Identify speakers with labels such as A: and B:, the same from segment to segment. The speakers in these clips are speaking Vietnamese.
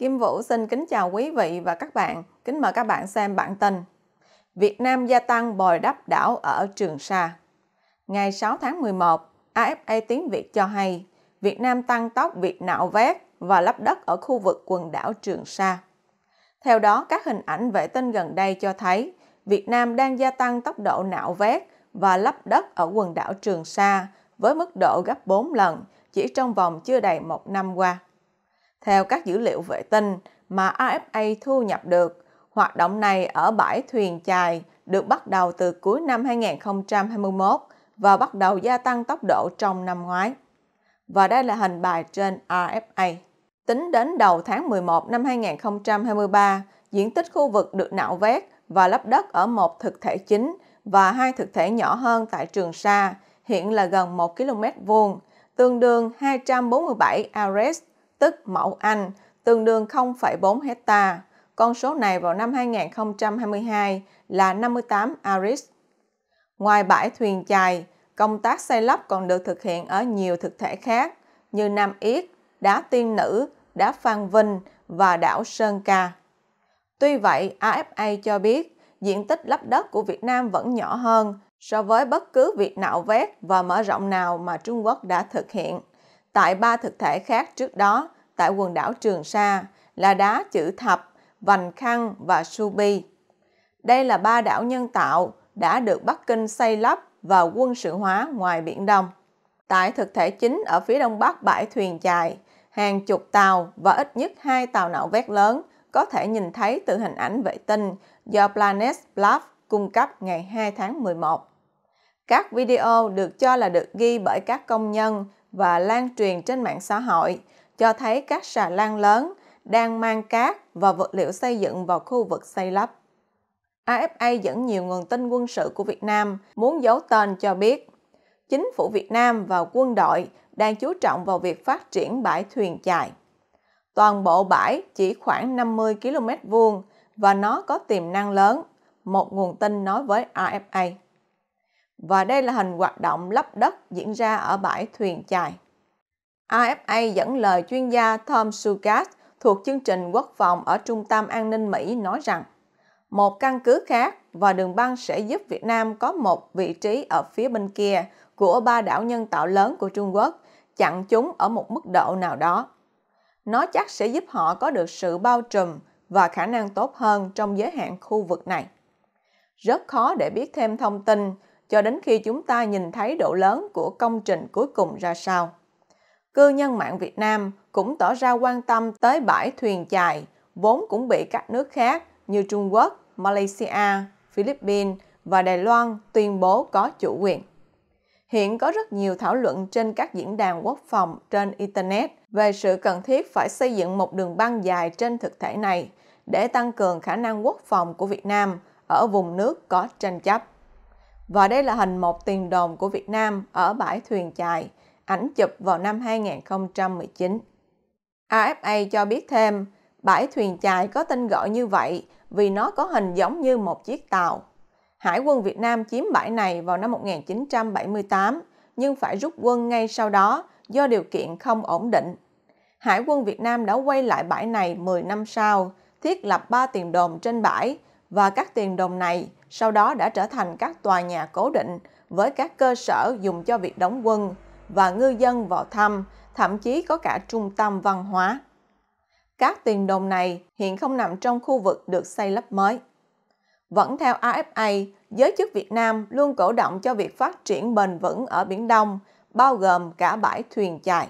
A: Kim Vũ xin kính chào quý vị và các bạn. Kính mời các bạn xem bản tin. Việt Nam gia tăng bồi đắp đảo ở Trường Sa. Ngày 6 tháng 11, AFA tiếng Việt cho hay Việt Nam tăng tốc việc nạo vét và lấp đất ở khu vực quần đảo Trường Sa. Theo đó, các hình ảnh vệ tinh gần đây cho thấy Việt Nam đang gia tăng tốc độ nạo vét và lấp đất ở quần đảo Trường Sa với mức độ gấp 4 lần chỉ trong vòng chưa đầy một năm qua. Theo các dữ liệu vệ tinh mà AFA thu nhập được, hoạt động này ở bãi thuyền chài được bắt đầu từ cuối năm 2021 và bắt đầu gia tăng tốc độ trong năm ngoái. Và đây là hình bài trên RFA. Tính đến đầu tháng 11 năm 2023, diện tích khu vực được nạo vét và lấp đất ở một thực thể chính và hai thực thể nhỏ hơn tại Trường Sa hiện là gần 1 km vuông, tương đương 247 ares tức mẫu Anh, tương đương 0,4 hecta. Con số này vào năm 2022 là 58 aris. Ngoài bãi thuyền chài, công tác xây lắp còn được thực hiện ở nhiều thực thể khác như Nam Yết, Đá Tiên Nữ, Đá Phan Vinh và đảo Sơn Ca. Tuy vậy, AFA cho biết diện tích lấp đất của Việt Nam vẫn nhỏ hơn so với bất cứ việc nạo vét và mở rộng nào mà Trung Quốc đã thực hiện tại ba thực thể khác trước đó tại quần đảo Trường Sa là đá chữ thập, vành khăn và Subi. Đây là ba đảo nhân tạo đã được Bắc Kinh xây lắp và quân sự hóa ngoài Biển Đông. Tại thực thể chính ở phía đông bắc bãi thuyền chài, hàng chục tàu và ít nhất hai tàu nạo vét lớn có thể nhìn thấy từ hình ảnh vệ tinh do Planet Bluff cung cấp ngày 2 tháng 11. Các video được cho là được ghi bởi các công nhân và lan truyền trên mạng xã hội cho thấy các xà lan lớn đang mang cát và vật liệu xây dựng vào khu vực xây lắp. AFA dẫn nhiều nguồn tin quân sự của Việt Nam muốn giấu tên cho biết chính phủ Việt Nam và quân đội đang chú trọng vào việc phát triển bãi thuyền chài. Toàn bộ bãi chỉ khoảng 50 km vuông và nó có tiềm năng lớn, một nguồn tin nói với AFA và đây là hình hoạt động lấp đất diễn ra ở bãi thuyền chài. AFA dẫn lời chuyên gia Tom Sugas thuộc chương trình quốc phòng ở Trung tâm An ninh Mỹ nói rằng một căn cứ khác và đường băng sẽ giúp Việt Nam có một vị trí ở phía bên kia của ba đảo nhân tạo lớn của Trung Quốc, chặn chúng ở một mức độ nào đó. Nó chắc sẽ giúp họ có được sự bao trùm và khả năng tốt hơn trong giới hạn khu vực này. Rất khó để biết thêm thông tin cho đến khi chúng ta nhìn thấy độ lớn của công trình cuối cùng ra sao. Cư nhân mạng Việt Nam cũng tỏ ra quan tâm tới bãi thuyền chài, vốn cũng bị các nước khác như Trung Quốc, Malaysia, Philippines và Đài Loan tuyên bố có chủ quyền. Hiện có rất nhiều thảo luận trên các diễn đàn quốc phòng trên Internet về sự cần thiết phải xây dựng một đường băng dài trên thực thể này để tăng cường khả năng quốc phòng của Việt Nam ở vùng nước có tranh chấp. Và đây là hình một tiền đồn của Việt Nam ở bãi thuyền chài, ảnh chụp vào năm 2019. AFA cho biết thêm, bãi thuyền chài có tên gọi như vậy vì nó có hình giống như một chiếc tàu. Hải quân Việt Nam chiếm bãi này vào năm 1978, nhưng phải rút quân ngay sau đó do điều kiện không ổn định. Hải quân Việt Nam đã quay lại bãi này 10 năm sau, thiết lập 3 tiền đồn trên bãi và các tiền đồng này sau đó đã trở thành các tòa nhà cố định với các cơ sở dùng cho việc đóng quân và ngư dân vào thăm, thậm chí có cả trung tâm văn hóa. Các tiền đồng này hiện không nằm trong khu vực được xây lắp mới. Vẫn theo AFA, giới chức Việt Nam luôn cổ động cho việc phát triển bền vững ở Biển Đông, bao gồm cả bãi thuyền chài.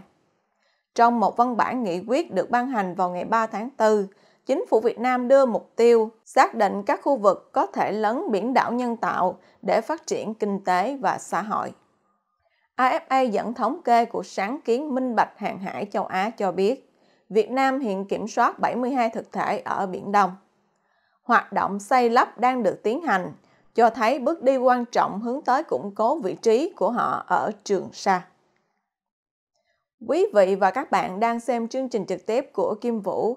A: Trong một văn bản nghị quyết được ban hành vào ngày 3 tháng 4, chính phủ Việt Nam đưa mục tiêu xác định các khu vực có thể lấn biển đảo nhân tạo để phát triển kinh tế và xã hội. AFA dẫn thống kê của sáng kiến minh bạch hàng hải châu Á cho biết, Việt Nam hiện kiểm soát 72 thực thể ở Biển Đông. Hoạt động xây lắp đang được tiến hành, cho thấy bước đi quan trọng hướng tới củng cố vị trí của họ ở Trường Sa. Quý vị và các bạn đang xem chương trình trực tiếp của Kim Vũ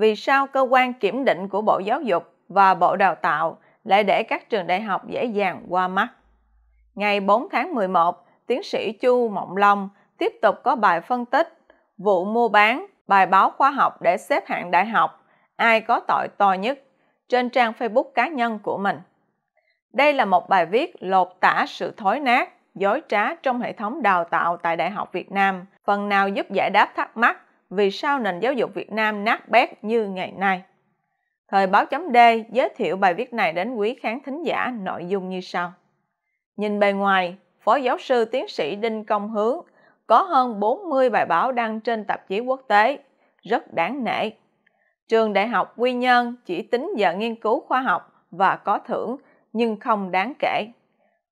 A: vì sao cơ quan kiểm định của Bộ Giáo dục và Bộ Đào tạo lại để các trường đại học dễ dàng qua mắt. Ngày 4 tháng 11, tiến sĩ Chu Mộng Long tiếp tục có bài phân tích vụ mua bán bài báo khoa học để xếp hạng đại học ai có tội to nhất trên trang Facebook cá nhân của mình. Đây là một bài viết lột tả sự thối nát, dối trá trong hệ thống đào tạo tại Đại học Việt Nam, phần nào giúp giải đáp thắc mắc vì sao nền giáo dục Việt Nam nát bét như ngày nay. Thời báo chấm D giới thiệu bài viết này đến quý khán thính giả nội dung như sau. Nhìn bề ngoài, Phó giáo sư tiến sĩ Đinh Công Hướng có hơn 40 bài báo đăng trên tạp chí quốc tế, rất đáng nể. Trường Đại học Quy Nhơn chỉ tính giờ nghiên cứu khoa học và có thưởng nhưng không đáng kể.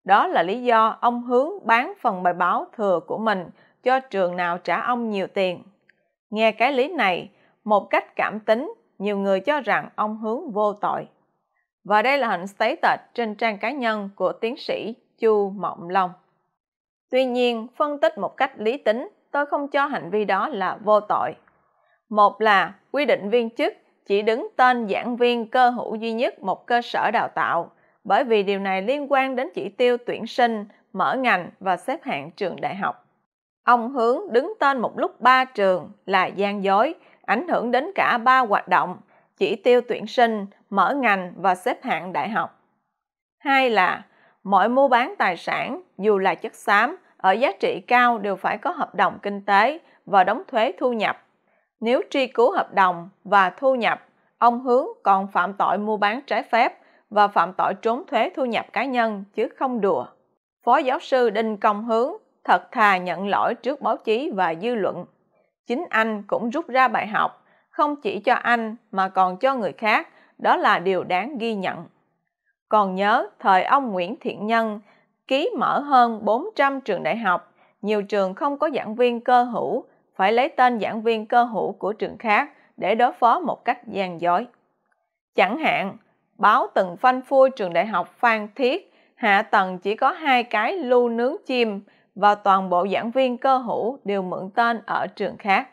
A: Đó là lý do ông Hướng bán phần bài báo thừa của mình cho trường nào trả ông nhiều tiền. Nghe cái lý này, một cách cảm tính, nhiều người cho rằng ông hướng vô tội. Và đây là hình stated trên trang cá nhân của tiến sĩ Chu Mộng Long. Tuy nhiên, phân tích một cách lý tính, tôi không cho hành vi đó là vô tội. Một là quy định viên chức chỉ đứng tên giảng viên cơ hữu duy nhất một cơ sở đào tạo, bởi vì điều này liên quan đến chỉ tiêu tuyển sinh, mở ngành và xếp hạng trường đại học. Ông Hướng đứng tên một lúc ba trường là gian dối, ảnh hưởng đến cả ba hoạt động, chỉ tiêu tuyển sinh, mở ngành và xếp hạng đại học. Hai là mọi mua bán tài sản, dù là chất xám, ở giá trị cao đều phải có hợp đồng kinh tế và đóng thuế thu nhập. Nếu truy cứu hợp đồng và thu nhập, ông Hướng còn phạm tội mua bán trái phép và phạm tội trốn thuế thu nhập cá nhân chứ không đùa. Phó giáo sư Đinh Công Hướng thật thà nhận lỗi trước báo chí và dư luận. Chính anh cũng rút ra bài học, không chỉ cho anh mà còn cho người khác, đó là điều đáng ghi nhận. Còn nhớ thời ông Nguyễn Thiện Nhân ký mở hơn 400 trường đại học, nhiều trường không có giảng viên cơ hữu, phải lấy tên giảng viên cơ hữu của trường khác để đối phó một cách gian dối. Chẳng hạn, báo từng phanh phui trường đại học Phan Thiết, hạ tầng chỉ có hai cái lưu nướng chim, và toàn bộ giảng viên cơ hữu đều mượn tên ở trường khác.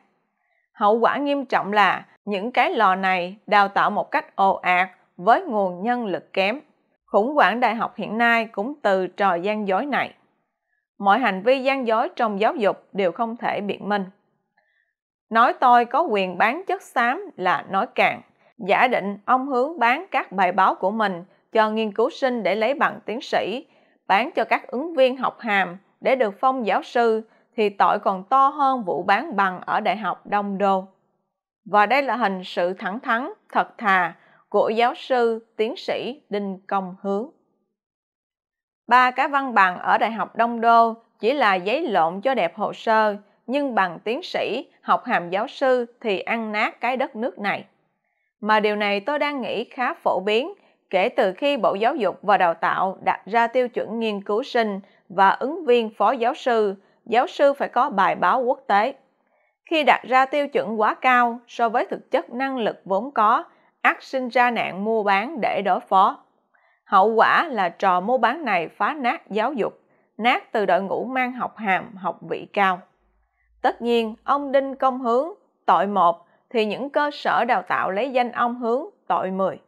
A: Hậu quả nghiêm trọng là những cái lò này đào tạo một cách ồ ạt với nguồn nhân lực kém. Khủng hoảng đại học hiện nay cũng từ trò gian dối này. Mọi hành vi gian dối trong giáo dục đều không thể biện minh. Nói tôi có quyền bán chất xám là nói cạn. Giả định ông hướng bán các bài báo của mình cho nghiên cứu sinh để lấy bằng tiến sĩ, bán cho các ứng viên học hàm để được phong giáo sư thì tội còn to hơn vụ bán bằng ở Đại học Đông Đô. Và đây là hình sự thẳng thắn, thật thà của giáo sư tiến sĩ Đinh Công Hướng. Ba cái văn bằng ở Đại học Đông Đô chỉ là giấy lộn cho đẹp hồ sơ, nhưng bằng tiến sĩ, học hàm giáo sư thì ăn nát cái đất nước này. Mà điều này tôi đang nghĩ khá phổ biến kể từ khi Bộ Giáo dục và Đào tạo đặt ra tiêu chuẩn nghiên cứu sinh – và ứng viên phó giáo sư, giáo sư phải có bài báo quốc tế. Khi đặt ra tiêu chuẩn quá cao so với thực chất năng lực vốn có, ác sinh ra nạn mua bán để đối phó. Hậu quả là trò mua bán này phá nát giáo dục, nát từ đội ngũ mang học hàm, học vị cao. Tất nhiên, ông Đinh Công Hướng, tội một thì những cơ sở đào tạo lấy danh ông Hướng, tội 10.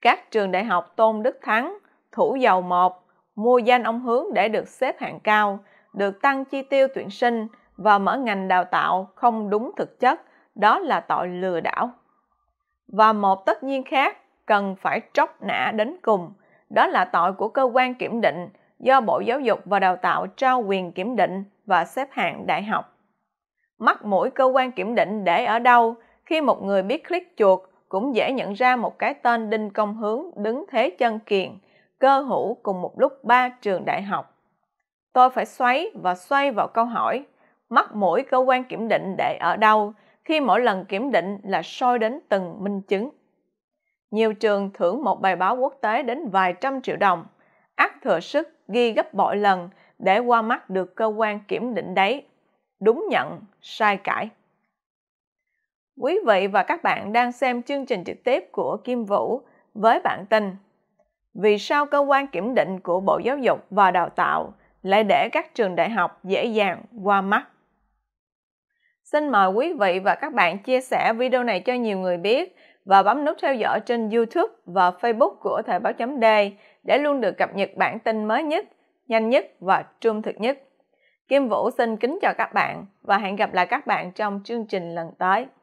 A: Các trường đại học Tôn Đức Thắng, Thủ Dầu 1, mua danh ông hướng để được xếp hạng cao, được tăng chi tiêu tuyển sinh và mở ngành đào tạo không đúng thực chất, đó là tội lừa đảo. Và một tất nhiên khác cần phải tróc nã đến cùng, đó là tội của cơ quan kiểm định do Bộ Giáo dục và Đào tạo trao quyền kiểm định và xếp hạng đại học. Mắt mũi cơ quan kiểm định để ở đâu khi một người biết click chuột cũng dễ nhận ra một cái tên Đinh Công Hướng đứng thế chân kiền – cơ hữu cùng một lúc ba trường đại học. Tôi phải xoáy và xoay vào câu hỏi, mắt mũi cơ quan kiểm định để ở đâu khi mỗi lần kiểm định là soi đến từng minh chứng. Nhiều trường thưởng một bài báo quốc tế đến vài trăm triệu đồng, ác thừa sức ghi gấp bội lần để qua mắt được cơ quan kiểm định đấy. Đúng nhận, sai cãi. Quý vị và các bạn đang xem chương trình trực tiếp của Kim Vũ với bản tin vì sao cơ quan kiểm định của Bộ Giáo dục và Đào tạo lại để các trường đại học dễ dàng qua mắt. Xin mời quý vị và các bạn chia sẻ video này cho nhiều người biết và bấm nút theo dõi trên YouTube và Facebook của Thời báo chấm D để luôn được cập nhật bản tin mới nhất, nhanh nhất và trung thực nhất. Kim Vũ xin kính chào các bạn và hẹn gặp lại các bạn trong chương trình lần tới.